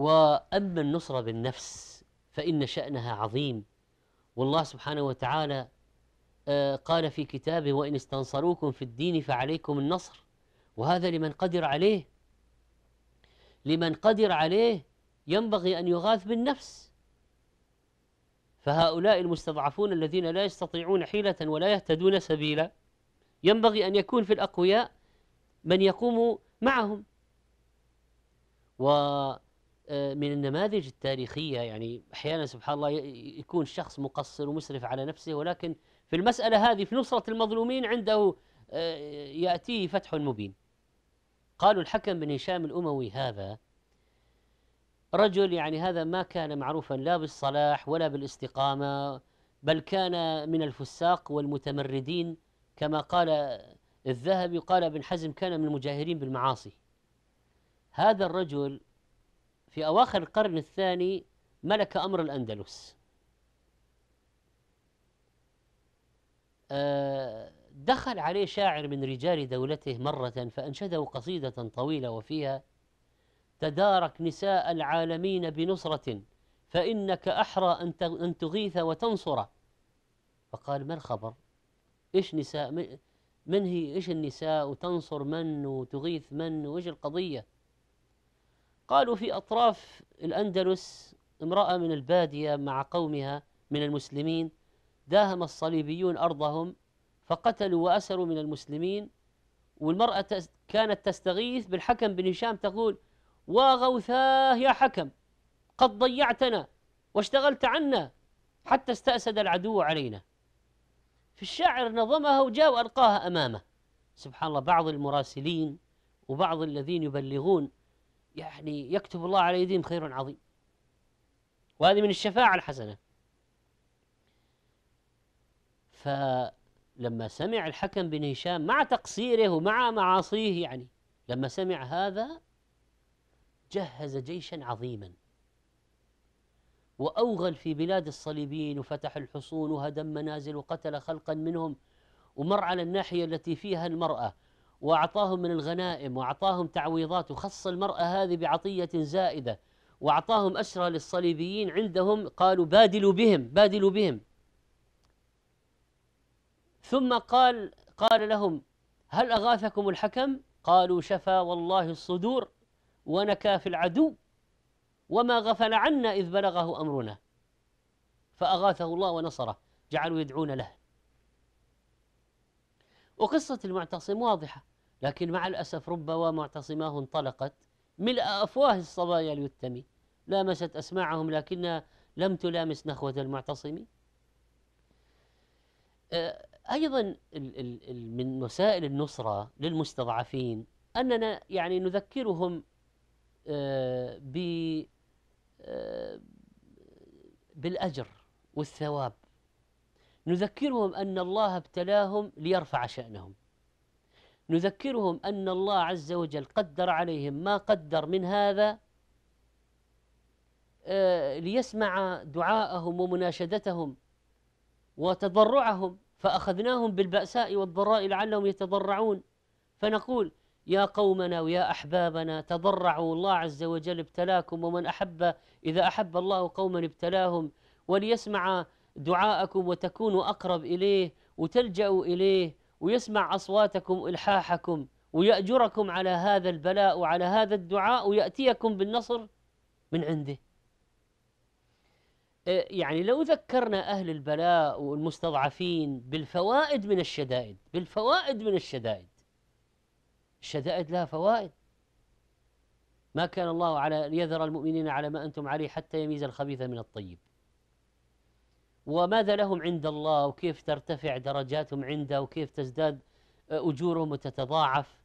واما النصره بالنفس فان شانها عظيم والله سبحانه وتعالى آه، قال في كتابه وان استنصروكم في الدين فعليكم النصر وهذا لمن قدر عليه لمن قدر عليه ينبغي ان يغاث بالنفس فهؤلاء المستضعفون الذين لا يستطيعون حيله ولا يهتدون سبيلا ينبغي ان يكون في الاقوياء من يقوم معهم و آه، من النماذج التاريخية يعني أحيانا سبحان الله يكون شخص مقصر ومسرف على نفسه ولكن في المسألة هذه في نصرة المظلومين عنده آه، يأتيه فتح مبين قالوا الحكم بن هشام الأموي هذا رجل يعني هذا ما كان معروفا لا بالصلاح ولا بالاستقامة بل كان من الفساق والمتمردين كما قال الذهبي قال ابن حزم كان من المجاهرين بالمعاصي هذا الرجل في أواخر القرن الثاني ملك أمر الأندلس آه، دخل عليه شاعر من رجال دولته مرة فأنشده قصيدة طويلة وفيها تدارك نساء العالمين بنصرة فإنك أحرى أن تغيث وتنصر فقال ما الخبر إيش نساء من هي إيش النساء وتنصر من وتغيث من وإيش القضية قالوا في أطراف الأندلس امرأة من البادية مع قومها من المسلمين داهم الصليبيون أرضهم فقتلوا وأسروا من المسلمين والمرأة كانت تستغيث بالحكم بن هشام تقول واغوثاه يا حكم قد ضيعتنا واشتغلت عنا حتى استأسد العدو علينا في الشاعر نظمها وجاء وألقاها أمامه سبحان الله بعض المراسلين وبعض الذين يبلغون يعني يكتب الله على يديهم خير عظيم وهذه من الشفاعة الحسنة فلما سمع الحكم بن هشام مع تقصيره ومع معاصيه يعني لما سمع هذا جهز جيشا عظيما وأوغل في بلاد الصليبيين وفتح الحصون وهدم منازل وقتل خلقا منهم ومر على الناحية التي فيها المرأة واعطاهم من الغنائم واعطاهم تعويضات وخص المراه هذه بعطيه زائده واعطاهم اسرى للصليبيين عندهم قالوا بادلوا بهم بادلوا بهم ثم قال قال لهم هل اغاثكم الحكم قالوا شفى والله الصدور ونكى في العدو وما غفل عنا اذ بلغه امرنا فاغاثه الله ونصره جعلوا يدعون له وقصه المعتصم واضحه لكن مع الأسف رب ومعتصماه انطلقت ملء أفواه الصبايا اليتم لامست أسماعهم لكنها لم تلامس نخوة المعتصم آه، أيضا من وسائل النصرة للمستضعفين أننا يعني نذكرهم آه، ب آه، بالأجر والثواب نذكرهم أن الله ابتلاهم ليرفع شأنهم نذكرهم أن الله عز وجل قدر عليهم ما قدر من هذا آه، ليسمع دعاءهم ومناشدتهم وتضرعهم فأخذناهم بالبأساء والضراء لعلهم يتضرعون فنقول يا قومنا ويا أحبابنا تضرعوا الله عز وجل ابتلاكم ومن أحب إذا أحب الله قوما ابتلاهم وليسمع دعاءكم وتكونوا أقرب إليه وتلجأوا إليه ويسمع أصواتكم إلحاحكم ويأجركم على هذا البلاء وعلى هذا الدعاء ويأتيكم بالنصر من عنده إيه، يعني لو ذكرنا أهل البلاء والمستضعفين بالفوائد من الشدائد بالفوائد من الشدائد الشدائد لها فوائد ما كان الله على ليذر المؤمنين على ما أنتم عليه حتى يميز الخبيث من الطيب وماذا لهم عند الله وكيف ترتفع درجاتهم عنده وكيف تزداد آه، أجورهم وتتضاعف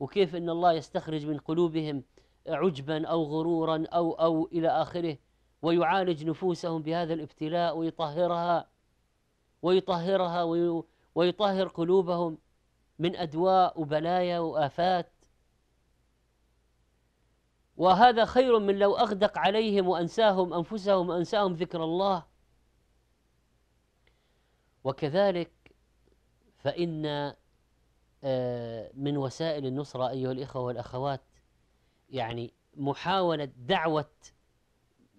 وكيف أن الله يستخرج من قلوبهم آه، عجبا أو غرورا أو أو إلى آخره ويعالج نفوسهم بهذا الابتلاء ويطهرها ويطهرها ويطهر قلوبهم من أدواء وبلايا وآفات وهذا خير من لو أغدق عليهم وأنساهم أنفسهم وأنساهم ذكر الله وكذلك فإن آه، من وسائل النصرة أيها الإخوة والأخوات يعني محاولة دعوة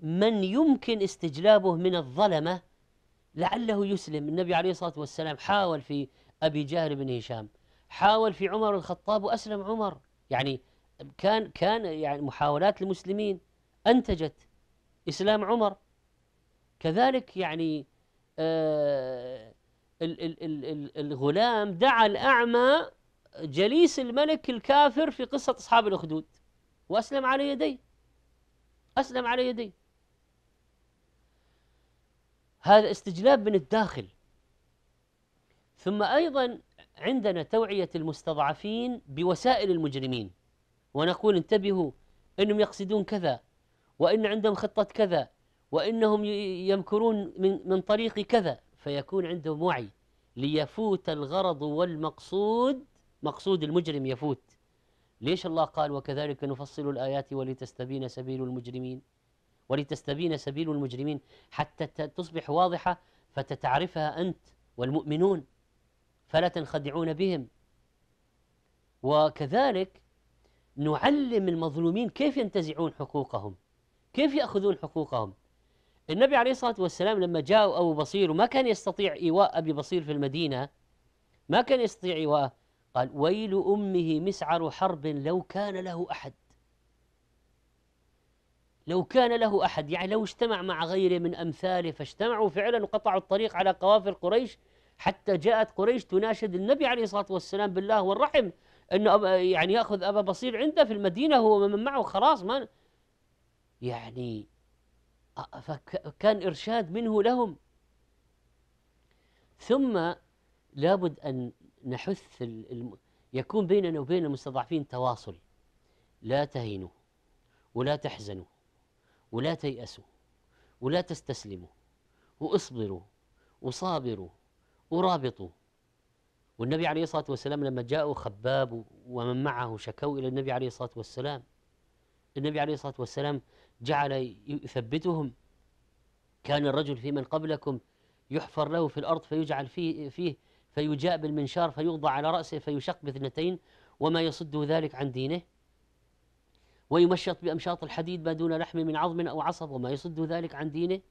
من يمكن استجلابه من الظلمة لعله يسلم النبي عليه الصلاة والسلام حاول في أبي جهل بن هشام حاول في عمر الخطاب وأسلم عمر يعني كان كان يعني محاولات المسلمين أنتجت إسلام عمر كذلك يعني آه الغلام دعا الأعمى جليس الملك الكافر في قصة أصحاب الأخدود وأسلم على يديه أسلم على يديه هذا استجلاب من الداخل ثم أيضا عندنا توعية المستضعفين بوسائل المجرمين ونقول انتبهوا أنهم يقصدون كذا وأن عندهم خطة كذا وأنهم يمكرون من, من طريق كذا فيكون عندهم وعي ليفوت الغرض والمقصود مقصود المجرم يفوت ليش الله قال وكذلك نفصل الآيات ولتستبين سبيل المجرمين ولتستبين سبيل المجرمين حتى تصبح واضحة فتتعرفها أنت والمؤمنون فلا تنخدعون بهم وكذلك نعلم المظلومين كيف ينتزعون حقوقهم كيف يأخذون حقوقهم النبي عليه الصلاة والسلام لما جاء أبو بصير وما كان يستطيع إيواء أبي بصير في المدينة ما كان يستطيع إيواءه قال ويل أمه مسعر حرب لو كان له أحد لو كان له أحد يعني لو اجتمع مع غيره من أمثاله فاجتمعوا فعلا وقطعوا الطريق على قوافل قريش حتى جاءت قريش تناشد النبي عليه الصلاة والسلام بالله والرحم أنه يعني يأخذ أبا بصير عنده في المدينة هو ومن معه خلاص ما يعني فكان إرشاد منه لهم ثم لابد أن نحث يكون بيننا وبين المستضعفين تواصل لا تهينوا ولا تحزنوا ولا تيأسوا ولا تستسلموا واصبروا وصابروا ورابطوا والنبي عليه الصلاة والسلام لما جاءوا خباب ومن معه شكوا إلى النبي عليه الصلاة والسلام النبي عليه الصلاة والسلام جعل يثبتهم كان الرجل في من قبلكم يحفر له في الأرض فيجعل فيه, فيه فيجاء بالمنشار فيوضع على رأسه فيشق باثنتين وما يصد ذلك عن دينه ويمشط بأمشاط الحديد ما دون لحم من عظم أو عصب وما يصد ذلك عن دينه